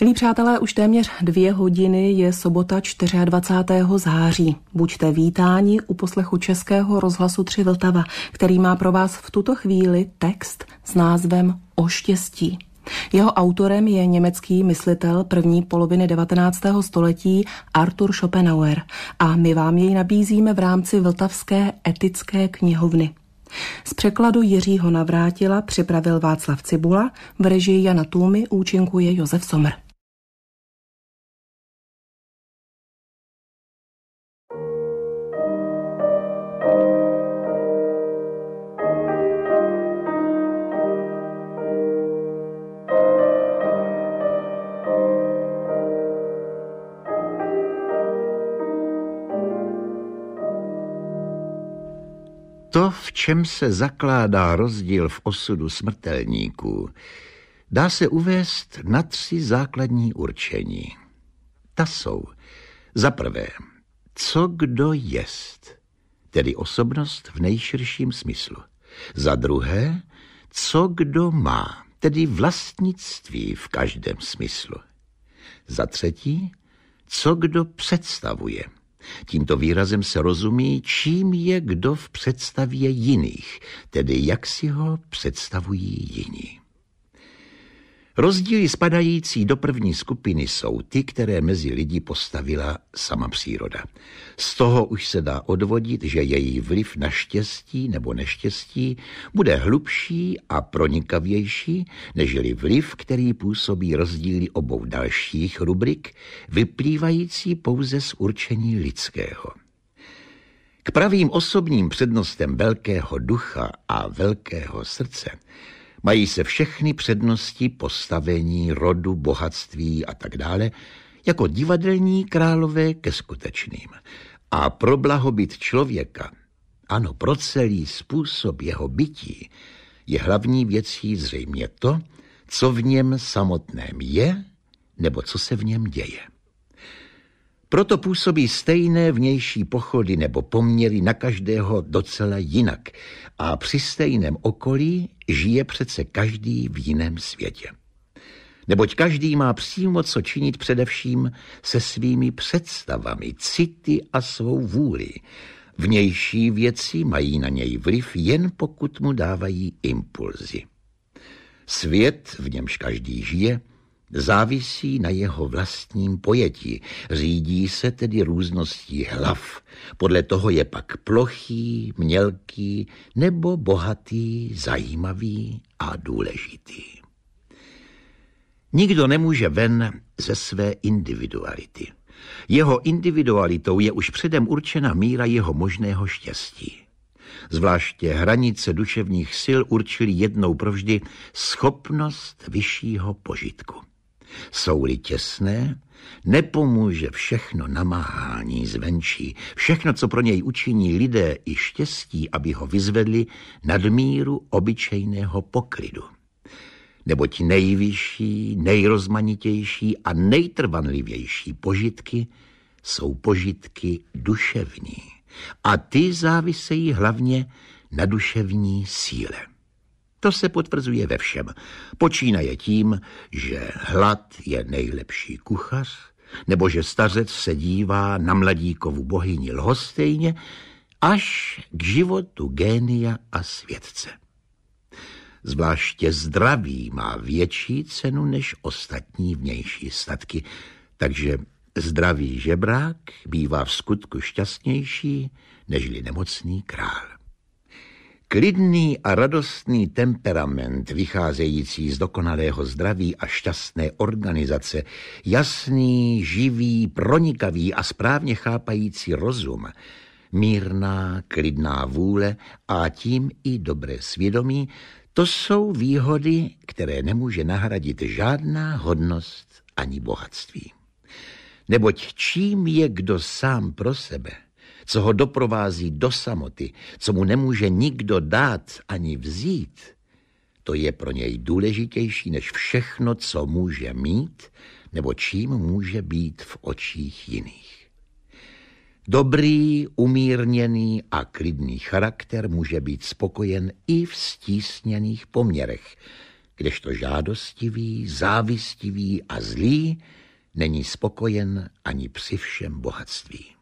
Milí přátelé, už téměř dvě hodiny je sobota 24. září. Buďte vítáni u poslechu Českého rozhlasu 3 Vltava, který má pro vás v tuto chvíli text s názvem O štěstí. Jeho autorem je německý myslitel první poloviny 19. století Arthur Schopenhauer a my vám jej nabízíme v rámci Vltavské etické knihovny. Z překladu Jiřího Navrátila připravil Václav Cibula, v režii Jana Tůmy účinkuje Josef Somr. čem se zakládá rozdíl v osudu smrtelníků, dá se uvést na tři základní určení. Ta jsou za prvé, co kdo jest, tedy osobnost v nejširším smyslu. Za druhé, co kdo má, tedy vlastnictví v každém smyslu. Za třetí, co kdo představuje, Tímto výrazem se rozumí, čím je kdo v představě jiných, tedy jak si ho představují jiní. Rozdíly spadající do první skupiny jsou ty, které mezi lidi postavila sama příroda. Z toho už se dá odvodit, že její vliv na štěstí nebo neštěstí bude hlubší a pronikavější, nežli vliv, který působí rozdíly obou dalších rubrik, vyplývající pouze z určení lidského. K pravým osobním přednostem velkého ducha a velkého srdce mají se všechny přednosti postavení, rodu, bohatství a tak dále, jako divadelní králové ke skutečným. A pro blahobyt člověka, ano, pro celý způsob jeho bytí, je hlavní věcí zřejmě to, co v něm samotném je, nebo co se v něm děje. Proto působí stejné vnější pochody nebo poměry na každého docela jinak a při stejném okolí žije přece každý v jiném světě. Neboť každý má přímo co činit především se svými představami, city a svou vůli. Vnější věci mají na něj vliv jen pokud mu dávají impulzy. Svět, v němž každý žije, závisí na jeho vlastním pojetí. Řídí se tedy růzností hlav. Podle toho je pak plochý, mělký nebo bohatý, zajímavý a důležitý. Nikdo nemůže ven ze své individuality. Jeho individualitou je už předem určena míra jeho možného štěstí. Zvláště hranice duševních sil určily jednou provždy schopnost vyššího požitku. Jsou-li těsné, nepomůže všechno namáhání zvenčí, všechno, co pro něj učiní lidé i štěstí, aby ho vyzvedli nad míru obyčejného poklidu. Neboť nejvyšší, nejrozmanitější a nejtrvanlivější požitky jsou požitky duševní a ty závisejí hlavně na duševní síle. To se potvrzuje ve všem. Počínaje tím, že hlad je nejlepší kuchař, nebo že stařec se dívá na mladíkovu bohyni lhostejně, až k životu génia a světce. Zvláště zdraví má větší cenu než ostatní vnější statky, takže zdravý žebrák bývá v skutku šťastnější nežli nemocný král. Klidný a radostný temperament vycházející z dokonalého zdraví a šťastné organizace, jasný, živý, pronikavý a správně chápající rozum, mírná, klidná vůle a tím i dobré svědomí, to jsou výhody, které nemůže nahradit žádná hodnost ani bohatství. Neboť čím je kdo sám pro sebe – co ho doprovází do samoty, co mu nemůže nikdo dát ani vzít, to je pro něj důležitější než všechno, co může mít nebo čím může být v očích jiných. Dobrý, umírněný a klidný charakter může být spokojen i v stísněných poměrech, kdežto žádostivý, závistivý a zlý není spokojen ani při všem bohatství.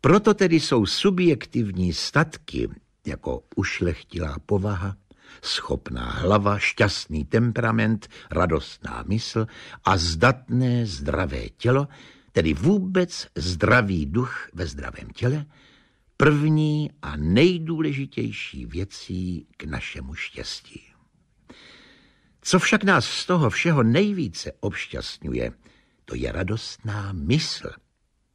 Proto tedy jsou subjektivní statky, jako ušlechtilá povaha, schopná hlava, šťastný temperament, radostná mysl a zdatné zdravé tělo, tedy vůbec zdravý duch ve zdravém těle, první a nejdůležitější věcí k našemu štěstí. Co však nás z toho všeho nejvíce obšťastňuje, to je radostná mysl –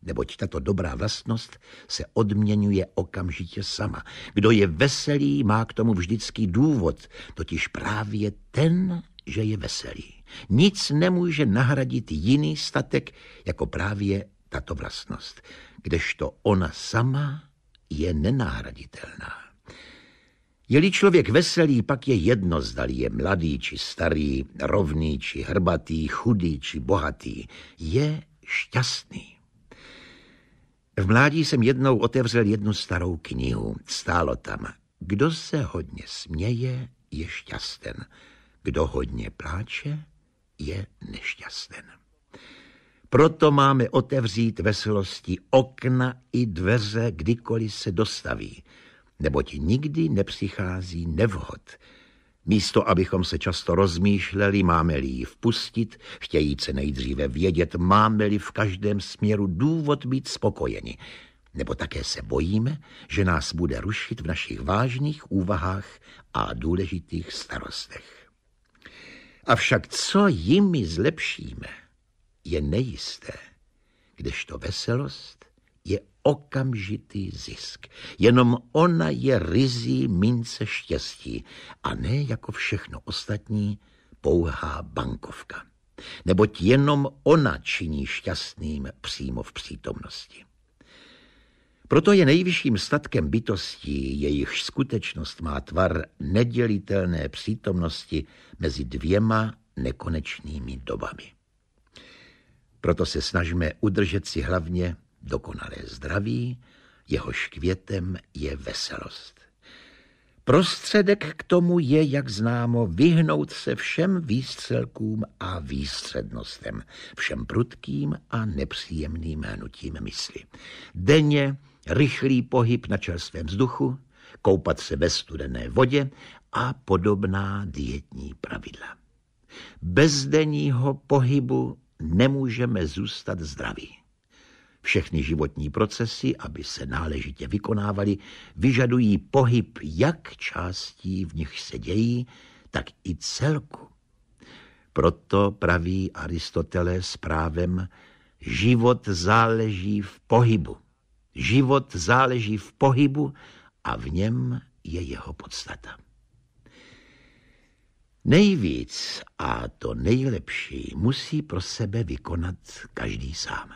neboť tato dobrá vlastnost se odměňuje okamžitě sama. Kdo je veselý, má k tomu vždycky důvod, totiž právě ten, že je veselý. Nic nemůže nahradit jiný statek, jako právě tato vlastnost, kdežto ona sama je nenahraditelná. Je-li člověk veselý, pak je jedno, zdali je mladý či starý, rovný či hrbatý, chudý či bohatý. Je šťastný. V mládí jsem jednou otevřel jednu starou knihu. Stálo tam, kdo se hodně směje, je šťasten. Kdo hodně pláče, je nešťasten. Proto máme otevřít veselosti okna i dveře, kdykoliv se dostaví, neboť nikdy nepřichází nevhod, Místo, abychom se často rozmýšleli, máme-li ji vpustit, chtějí se nejdříve vědět, máme-li v každém směru důvod být spokojeni. Nebo také se bojíme, že nás bude rušit v našich vážných úvahách a důležitých starostech. Avšak co jimi zlepšíme, je nejisté, kdežto veselost je okamžitý zisk. Jenom ona je rizí mince štěstí a ne jako všechno ostatní pouhá bankovka. Neboť jenom ona činí šťastným přímo v přítomnosti. Proto je nejvyšším statkem bytostí, jejich skutečnost má tvar nedělitelné přítomnosti mezi dvěma nekonečnými dobami. Proto se snažíme udržet si hlavně dokonalé zdraví, jehož květem je veselost. Prostředek k tomu je, jak známo, vyhnout se všem výstřelkům a výstřednostem, všem prudkým a nepříjemným hnutím mysli. Denně rychlý pohyb na čerstvém vzduchu, koupat se ve studené vodě a podobná dietní pravidla. Bez denního pohybu nemůžeme zůstat zdraví. Všechny životní procesy, aby se náležitě vykonávaly, vyžadují pohyb jak částí, v nich se dějí, tak i celku. Proto praví s právem, život záleží v pohybu. Život záleží v pohybu a v něm je jeho podstata. Nejvíc a to nejlepší musí pro sebe vykonat každý sám.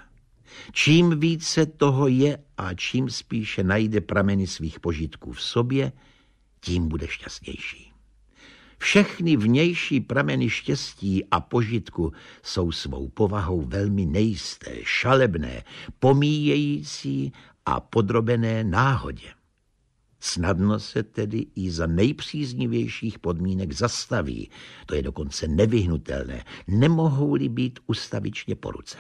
Čím více toho je a čím spíše najde prameny svých požitků v sobě, tím bude šťastnější. Všechny vnější prameny štěstí a požitku jsou svou povahou velmi nejisté, šalebné, pomíjející a podrobené náhodě. Snadno se tedy i za nejpříznivějších podmínek zastaví, to je dokonce nevyhnutelné, nemohou-li být ustavičně po ruce.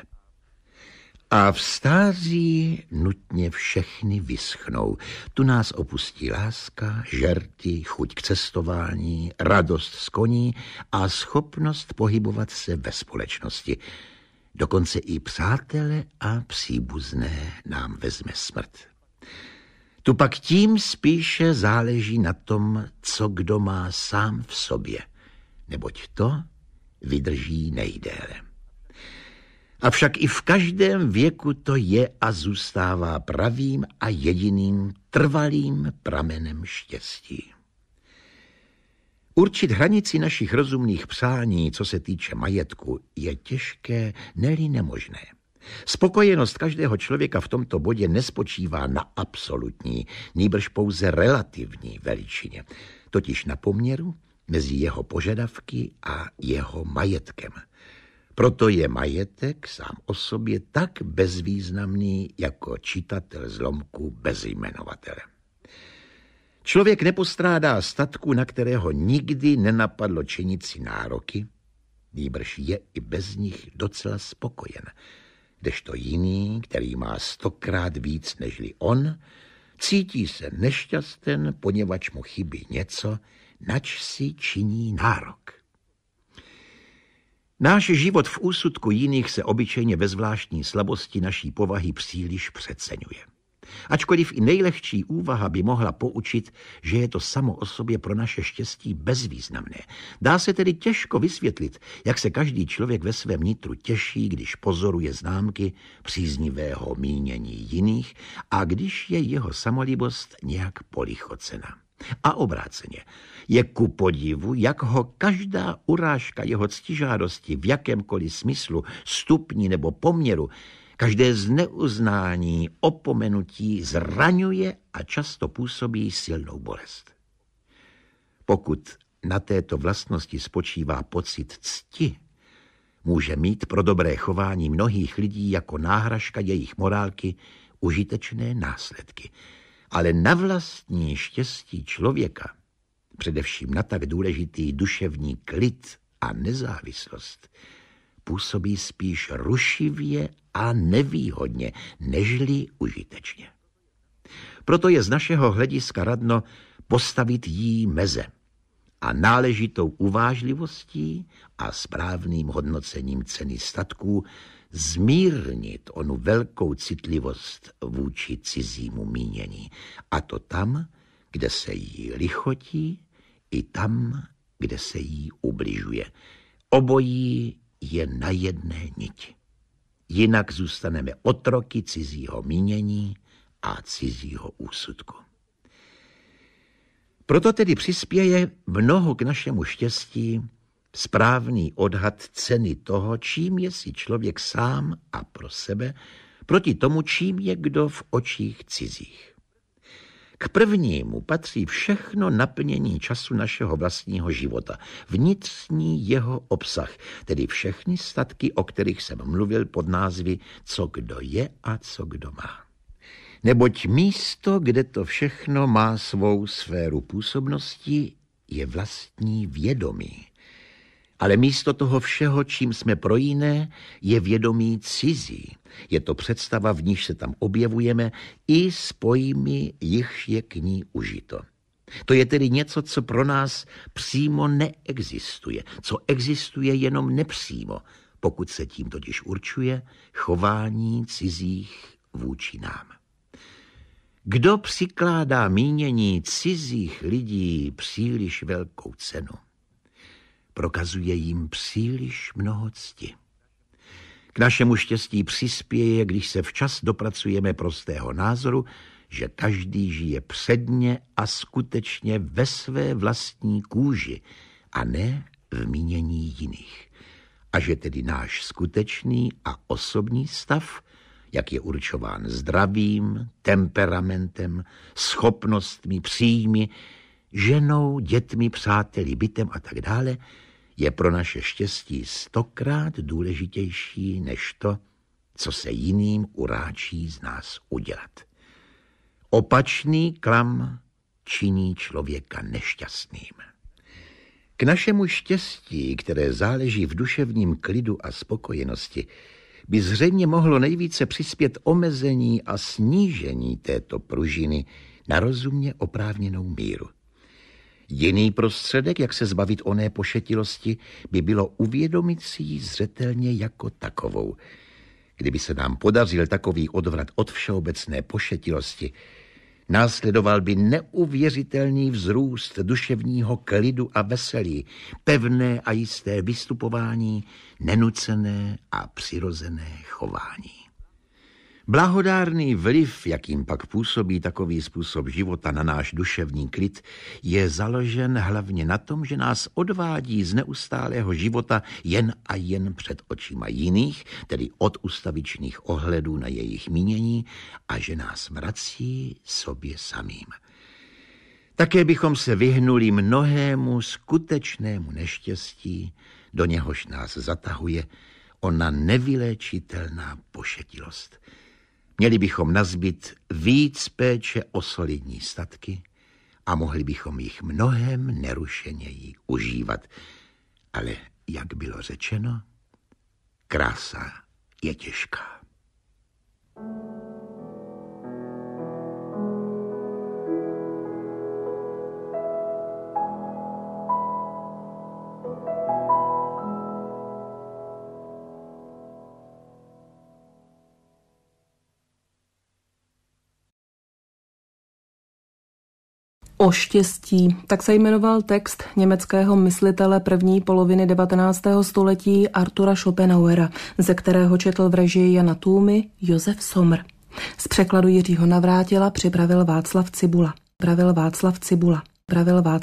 A v stáří nutně všechny vyschnou. Tu nás opustí láska, žerty, chuť k cestování, radost z koní a schopnost pohybovat se ve společnosti. Dokonce i přátele a příbuzné nám vezme smrt. Tu pak tím spíše záleží na tom, co kdo má sám v sobě, neboť to vydrží nejdéle. Avšak i v každém věku to je a zůstává pravým a jediným trvalým pramenem štěstí. Určit hranici našich rozumných přání, co se týče majetku, je těžké, neli nemožné. Spokojenost každého člověka v tomto bodě nespočívá na absolutní, nýbrž pouze relativní veličině, totiž na poměru mezi jeho požadavky a jeho majetkem – proto je majetek sám o sobě tak bezvýznamný jako čitatel zlomku bezjmenovatele. Člověk nepostrádá statku, na kterého nikdy nenapadlo činit si nároky, nýbrž je i bez nich docela spokojen, kdežto jiný, který má stokrát víc nežli on, cítí se nešťasten, poněvadž mu chybí něco, nač si činí nárok. Náš život v úsudku jiných se obyčejně ve zvláštní slabosti naší povahy příliš přeceňuje. Ačkoliv i nejlehčí úvaha by mohla poučit, že je to samo o sobě pro naše štěstí bezvýznamné. Dá se tedy těžko vysvětlit, jak se každý člověk ve svém nitru těší, když pozoruje známky příznivého mínění jiných a když je jeho samolibost nějak polichocena. A obráceně, je ku podivu, jak ho každá urážka jeho ctižádosti v jakémkoliv smyslu, stupni nebo poměru, každé zneuznání, opomenutí zraňuje a často působí silnou bolest. Pokud na této vlastnosti spočívá pocit cti, může mít pro dobré chování mnohých lidí jako náhražka jejich morálky užitečné následky – ale na vlastní štěstí člověka, především na tak důležitý duševní klid a nezávislost, působí spíš rušivě a nevýhodně, nežli užitečně. Proto je z našeho hlediska radno postavit jí meze a náležitou uvážlivostí a správným hodnocením ceny statků zmírnit onu velkou citlivost vůči cizímu mínění. A to tam, kde se jí lichotí, i tam, kde se jí ubližuje. Obojí je na jedné niti. Jinak zůstaneme otroky cizího mínění a cizího úsudku. Proto tedy přispěje mnoho k našemu štěstí správný odhad ceny toho, čím je si člověk sám a pro sebe, proti tomu, čím je kdo v očích cizích. K prvnímu patří všechno naplnění času našeho vlastního života, vnitřní jeho obsah, tedy všechny statky, o kterých jsem mluvil pod názvy Co kdo je a co kdo má. Neboť místo, kde to všechno má svou sféru působnosti, je vlastní vědomí. Ale místo toho všeho, čím jsme pro jiné, je vědomí cizí. Je to představa, v níž se tam objevujeme i s pojmy, jichž je k ní užito. To je tedy něco, co pro nás přímo neexistuje, co existuje jenom nepřímo, pokud se tím totiž určuje chování cizích vůči nám. Kdo přikládá mínění cizích lidí příliš velkou cenu? prokazuje jim příliš mnoho cti. K našemu štěstí přispěje, když se včas dopracujeme prostého názoru, že každý žije předně a skutečně ve své vlastní kůži a ne v mínění jiných. A že tedy náš skutečný a osobní stav, jak je určován zdravím, temperamentem, schopnostmi, příjmy, ženou, dětmi, přáteli, bytem a tak dále, je pro naše štěstí stokrát důležitější než to, co se jiným uráčí z nás udělat. Opačný klam činí člověka nešťastným. K našemu štěstí, které záleží v duševním klidu a spokojenosti, by zřejmě mohlo nejvíce přispět omezení a snížení této pružiny na rozumně oprávněnou míru. Jiný prostředek, jak se zbavit oné pošetilosti, by bylo uvědomit si ji zřetelně jako takovou. Kdyby se nám podařil takový odvrat od všeobecné pošetilosti, následoval by neuvěřitelný vzrůst duševního klidu a veselí, pevné a jisté vystupování, nenucené a přirozené chování. Blahodárný vliv, jakým pak působí takový způsob života na náš duševní klid, je založen hlavně na tom, že nás odvádí z neustálého života jen a jen před očima jiných, tedy od ustavičných ohledů na jejich mínění, a že nás vrací sobě samým. Také bychom se vyhnuli mnohému skutečnému neštěstí, do něhož nás zatahuje ona nevyléčitelná pošetilost – Měli bychom nazbyt víc péče o solidní statky a mohli bychom jich mnohem nerušeněji užívat. Ale jak bylo řečeno, krása je těžká. thank you o štěstí. Tak se jmenoval text německého myslitele první poloviny 19. století Artura Schopenhauera, ze kterého četl v režii Jana Tůmy Josef Somr. Z překladu Jiřího Navrátila připravil Václav Cibula. Pravil Václav Cibula. Pravil Václav